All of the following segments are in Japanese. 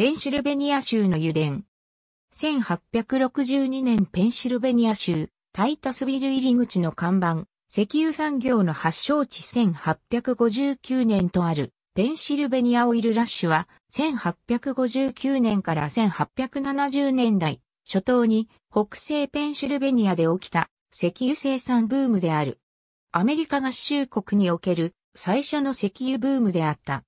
ペンシルベニア州の油田。1862年ペンシルベニア州、タイタスビル入り口の看板、石油産業の発祥地1859年とある、ペンシルベニアオイルラッシュは、1859年から1870年代、初頭に北西ペンシルベニアで起きた石油生産ブームである。アメリカ合衆国における最初の石油ブームであった。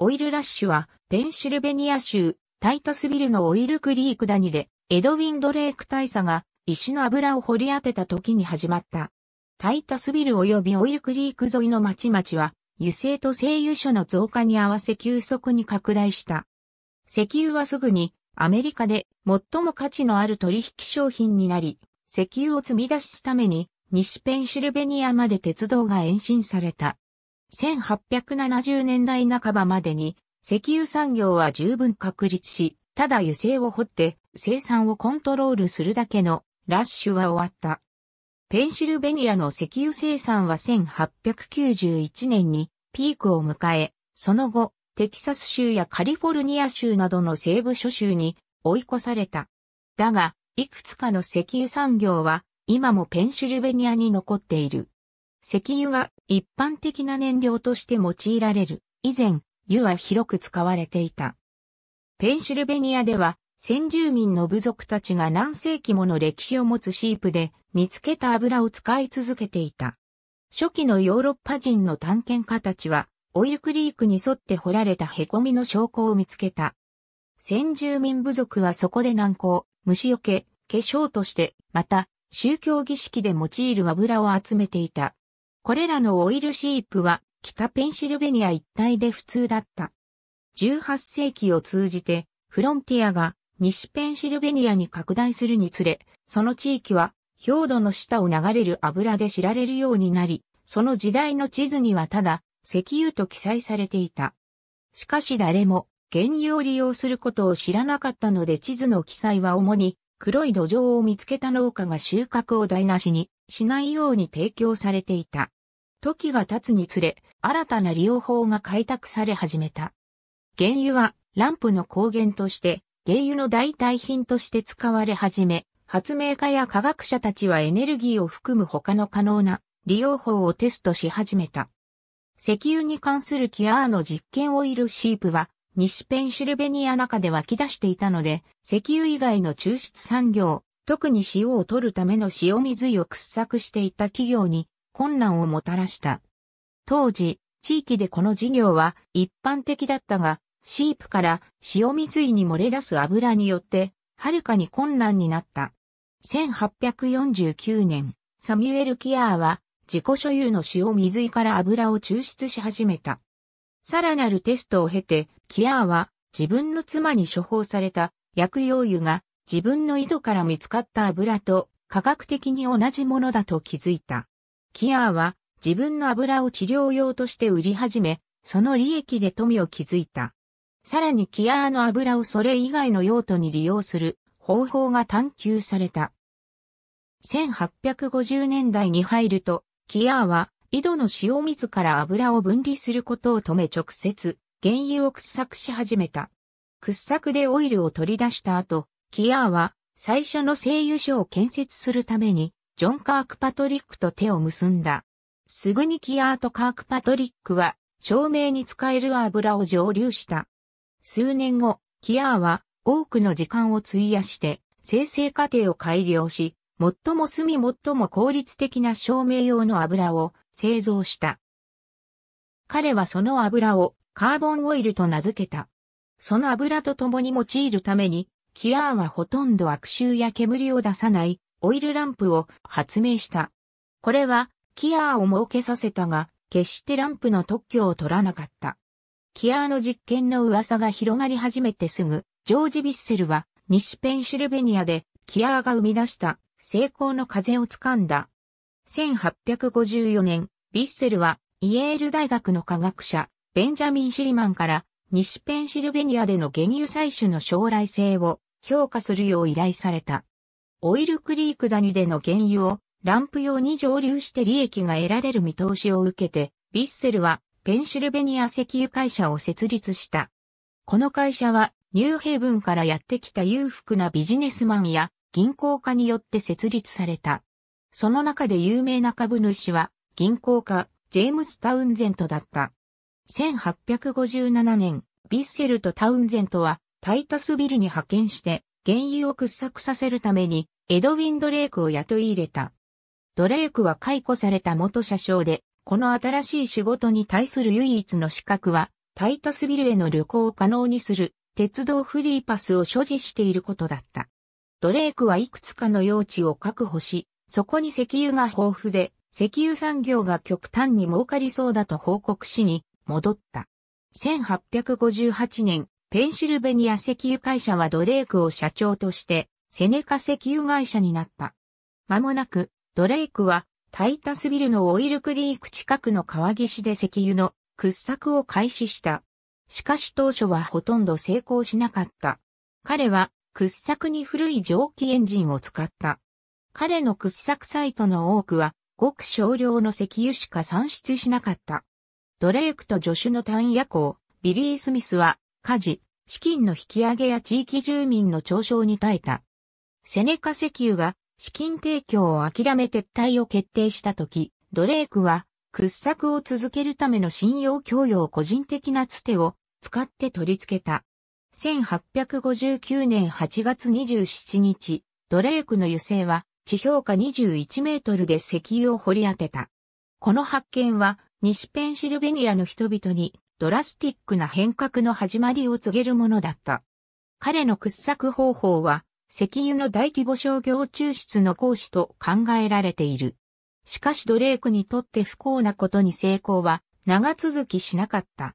オイルラッシュは、ペンシルベニア州、タイタスビルのオイルクリーク谷で、エドウィン・ドレーク大佐が、石の油を掘り当てた時に始まった。タイタスビル及びオイルクリーク沿いの町々は、油性と製油所の増加に合わせ急速に拡大した。石油はすぐに、アメリカで最も価値のある取引商品になり、石油を積み出すために、西ペンシルベニアまで鉄道が延伸された。1870年代半ばまでに石油産業は十分確立し、ただ油性を掘って生産をコントロールするだけのラッシュは終わった。ペンシルベニアの石油生産は1891年にピークを迎え、その後、テキサス州やカリフォルニア州などの西部諸州に追い越された。だが、いくつかの石油産業は今もペンシルベニアに残っている。石油が一般的な燃料として用いられる。以前、湯は広く使われていた。ペンシルベニアでは、先住民の部族たちが何世紀もの歴史を持つシープで見つけた油を使い続けていた。初期のヨーロッパ人の探検家たちは、オイルクリークに沿って掘られた凹みの証拠を見つけた。先住民部族はそこで難航、虫よけ、化粧として、また、宗教儀式で用いる油を集めていた。これらのオイルシープは北ペンシルベニア一帯で普通だった。18世紀を通じてフロンティアが西ペンシルベニアに拡大するにつれ、その地域は氷土の下を流れる油で知られるようになり、その時代の地図にはただ石油と記載されていた。しかし誰も原油を利用することを知らなかったので地図の記載は主に黒い土壌を見つけた農家が収穫を台無しにしないように提供されていた。時が経つにつれ、新たな利用法が開拓され始めた。原油は、ランプの光源として、原油の代替品として使われ始め、発明家や科学者たちはエネルギーを含む他の可能な利用法をテストし始めた。石油に関するキアーの実験オイルシープは、西ペンシルベニア中で湧き出していたので、石油以外の抽出産業、特に塩を取るための塩水を掘削していた企業に困難をもたらした。当時、地域でこの事業は一般的だったが、シープから塩水井に漏れ出す油によって、はるかに困難になった。1849年、サミュエル・キアーは自己所有の塩水井から油を抽出し始めた。さらなるテストを経て、キアーは自分の妻に処方された薬用油が自分の井戸から見つかった油と科学的に同じものだと気づいた。キアーは自分の油を治療用として売り始め、その利益で富を築いた。さらにキアーの油をそれ以外の用途に利用する方法が探求された。1850年代に入ると、キアーは井戸の塩水から油を分離することを止め直接、原油を掘削し始めた。掘削でオイルを取り出した後、キアーは最初の製油所を建設するためにジョン・カークパトリックと手を結んだ。すぐにキアート・カークパトリックは、照明に使える油を蒸留した。数年後、キアーは多くの時間を費やして生成過程を改良し、最も隅最も効率的な照明用の油を製造した。彼はその油をカーボンオイルと名付けた。その油と共に用いるために、キアーはほとんど悪臭や煙を出さないオイルランプを発明した。これは、キアーを設けさせたが、決してランプの特許を取らなかった。キアーの実験の噂が広がり始めてすぐ、ジョージ・ビッセルは西ペンシルベニアでキアーが生み出した成功の風をつかんだ。1854年、ビッセルはイエール大学の科学者、ベンジャミン・シリマンから西ペンシルベニアでの原油採取の将来性を評価するよう依頼された。オイルクリーク谷での原油をランプ用に蒸留して利益が得られる見通しを受けて、ヴィッセルはペンシルベニア石油会社を設立した。この会社はニューヘイブンからやってきた裕福なビジネスマンや銀行家によって設立された。その中で有名な株主は銀行家ジェームス・タウンゼントだった。1857年、ヴィッセルとタウンゼントはタイタスビルに派遣して原油を掘削させるためにエドウィン・ドレイクを雇い入れた。ドレイクは解雇された元社長で、この新しい仕事に対する唯一の資格は、タイタスビルへの旅行を可能にする鉄道フリーパスを所持していることだった。ドレイクはいくつかの用地を確保し、そこに石油が豊富で、石油産業が極端に儲かりそうだと報告しに戻った。1858年、ペンシルベニア石油会社はドレイクを社長としてセネカ石油会社になった。間もなく、ドレイクは、タイタスビルのオイルクリーク近くの川岸で石油の掘削を開始した。しかし当初はほとんど成功しなかった。彼は掘削に古い蒸気エンジンを使った。彼の掘削サイトの多くはごく少量の石油しか産出しなかった。ドレイクと助手の単夜行、ビリー・スミスは火事、資金の引き上げや地域住民の嘲笑に耐えた。セネカ石油が資金提供を諦め撤退を決定した時、ドレークは掘削を続けるための信用供与を個人的なつてを使って取り付けた。1859年8月27日、ドレークの油性は地表下21メートルで石油を掘り当てた。この発見は西ペンシルベニアの人々にドラスティックな変革の始まりを告げるものだった。彼の掘削方法は石油の大規模商業抽出の行使と考えられている。しかしドレイクにとって不幸なことに成功は長続きしなかった。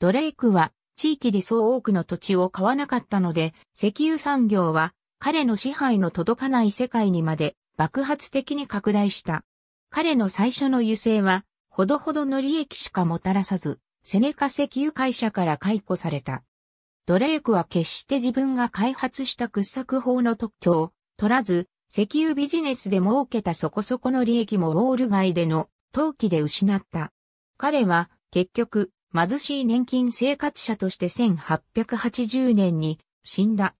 ドレイクは地域でそう多くの土地を買わなかったので、石油産業は彼の支配の届かない世界にまで爆発的に拡大した。彼の最初の油性は、ほどほどの利益しかもたらさず、セネカ石油会社から解雇された。ドレークは決して自分が開発した掘削法の特許を取らず、石油ビジネスで儲けたそこそこの利益もウォール街での投機で失った。彼は結局貧しい年金生活者として1880年に死んだ。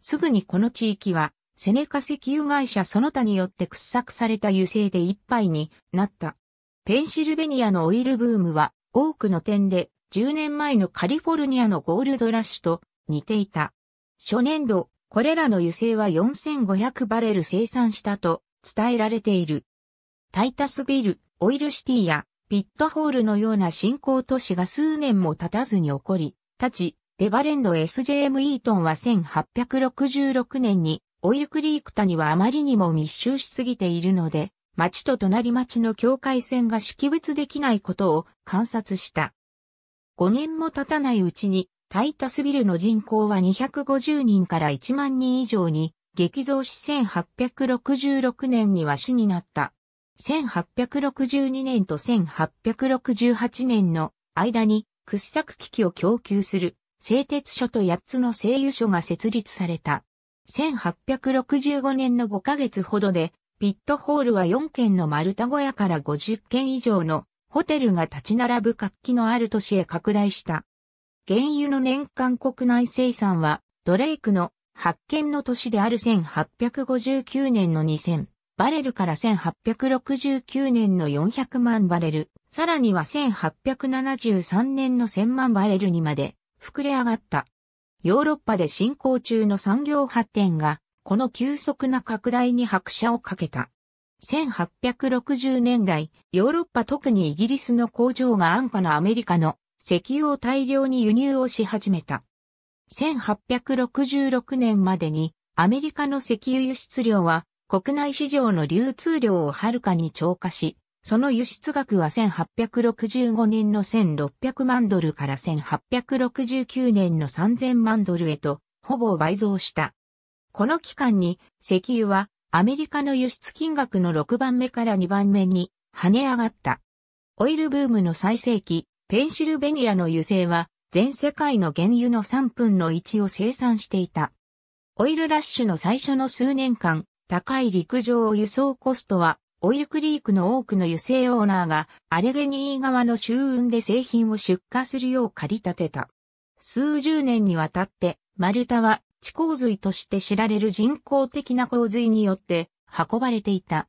すぐにこの地域はセネカ石油会社その他によって掘削された油性でぱ杯になった。ペンシルベニアのオイルブームは多くの点で10年前のカリフォルニアのゴールドラッシュと似ていた。初年度、これらの油性は4500バレル生産したと伝えられている。タイタスビル、オイルシティやピットホールのような新興都市が数年も経たずに起こり、立ち、レバレンド SJM イートンは1866年にオイルクリーク谷はあまりにも密集しすぎているので、町と隣町の境界線が識別できないことを観察した。5年も経たないうちに、タイタスビルの人口は250人から1万人以上に、激増し1866年には死になった。1862年と1868年の間に掘削機器を供給する製鉄所と8つの製油所が設立された。1865年の5ヶ月ほどで、ピットホールは4軒の丸太小屋から50軒以上のホテルが立ち並ぶ活気のある都市へ拡大した。原油の年間国内生産は、ドレイクの発見の年である1859年の2000バレルから1869年の400万バレル、さらには1873年の1000万バレルにまで膨れ上がった。ヨーロッパで進行中の産業発展が、この急速な拡大に拍車をかけた。1860年代、ヨーロッパ特にイギリスの工場が安価なアメリカの石油を大量に輸入をし始めた。1866年までにアメリカの石油輸出量は国内市場の流通量をはるかに超過し、その輸出額は1865年の1600万ドルから1869年の3000万ドルへと、ほぼ倍増した。この期間に石油はアメリカの輸出金額の6番目から2番目に跳ね上がった。オイルブームの最盛期、ペンシルベニアの油性は全世界の原油の3分の1を生産していた。オイルラッシュの最初の数年間、高い陸上輸送コストは、オイルクリークの多くの油性オーナーが、アレゲニー側の周運で製品を出荷するよう借り立てた。数十年にわたって、マルタは地洪水として知られる人工的な洪水によって運ばれていた。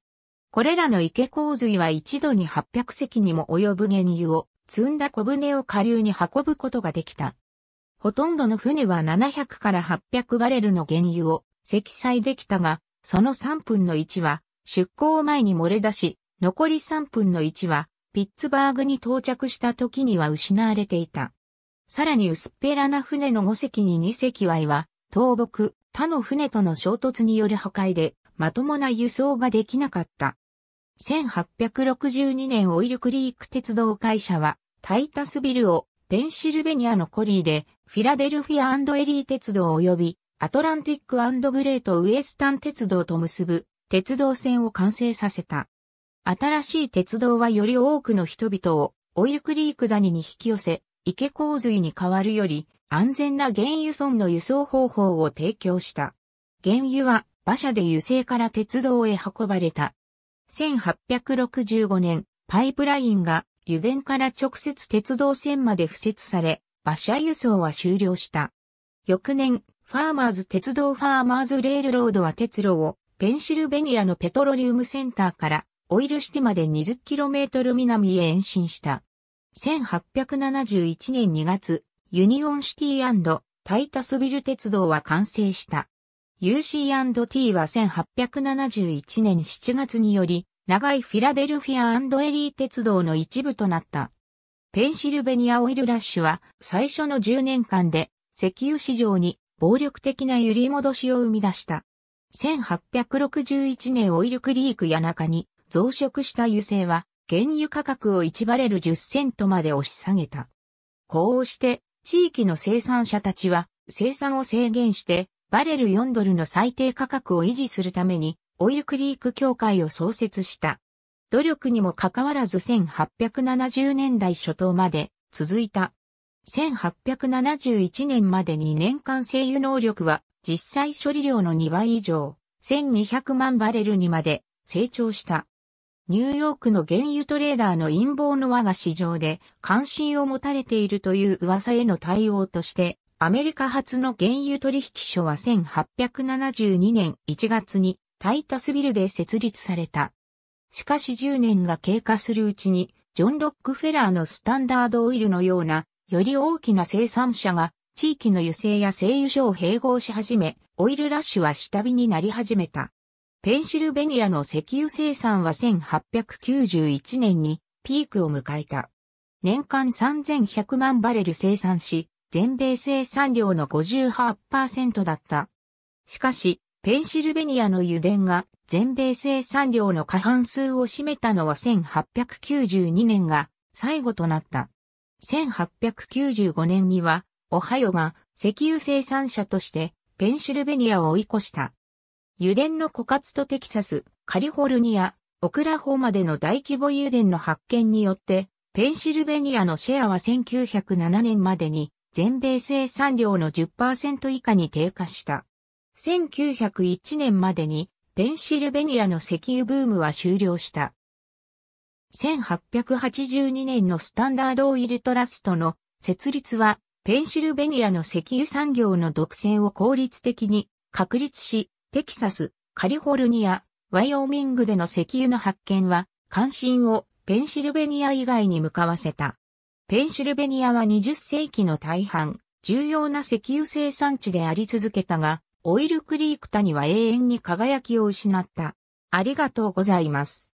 これらの池洪水は一度に800隻にも及ぶ原油を積んだ小舟を下流に運ぶことができた。ほとんどの船は700から800バレルの原油を積載できたが、その3分の1は出港前に漏れ出し、残り3分の1はピッツバーグに到着した時には失われていた。さらに薄っぺらな船の5隻に2隻は岩、倒木、他の船との衝突による破壊で、まともな輸送ができなかった。1862年オイルクリーク鉄道会社は、タイタスビルをペンシルベニアのコリーで、フィラデルフィアエリー鉄道及び、アトランティックグレートウエスタン鉄道と結ぶ、鉄道線を完成させた。新しい鉄道はより多くの人々を、オイルクリーク谷に引き寄せ、池洪水に変わるより、安全な原油損の輸送方法を提供した。原油は馬車で油性から鉄道へ運ばれた。1865年、パイプラインが油田から直接鉄道線まで付設され、馬車輸送は終了した。翌年、ファーマーズ鉄道ファーマーズレールロードは鉄路をペンシルベニアのペトロリウムセンターからオイルシティまで 20km 南へ延伸した。1871年2月、ユニオンシティタイタスビル鉄道は完成した。UC&T は1871年7月により、長いフィラデルフィアエリー鉄道の一部となった。ペンシルベニアオイルラッシュは最初の10年間で石油市場に暴力的な揺り戻しを生み出した。1861年オイルクリーク谷中に増殖した油性は原油価格を1バレル10セントまで押し下げた。こうして地域の生産者たちは生産を制限してバレル4ドルの最低価格を維持するためにオイルクリーク協会を創設した。努力にもかかわらず1870年代初頭まで続いた。1871年までに年間製油能力は実際処理量の2倍以上、1200万バレルにまで成長した。ニューヨークの原油トレーダーの陰謀の輪が市場で関心を持たれているという噂への対応として、アメリカ発の原油取引所は1872年1月にタイタスビルで設立された。しかし10年が経過するうちに、ジョン・ロックフェラーのスタンダードオイルのような、より大きな生産者が地域の油性や製油所を併合し始め、オイルラッシュは下火になり始めた。ペンシルベニアの石油生産は1891年にピークを迎えた。年間3100万バレル生産し、全米生産量の58%だった。しかし、ペンシルベニアの油田が全米生産量の過半数を占めたのは1892年が最後となった。1895年には、オハイオが石油生産者としてペンシルベニアを追い越した。油田の枯渇とテキサス、カリフォルニア、オクラホマでの大規模油田の発見によって、ペンシルベニアのシェアは1907年までに全米生産量の10%以下に低下した。1901年までにペンシルベニアの石油ブームは終了した。1882年のスタンダードオイルトラストの設立はペンシルベニアの石油産業の独占を効率的に確立し、テキサス、カリフォルニア、ワイオーミングでの石油の発見は、関心をペンシルベニア以外に向かわせた。ペンシルベニアは20世紀の大半、重要な石油生産地であり続けたが、オイルクリーク谷は永遠に輝きを失った。ありがとうございます。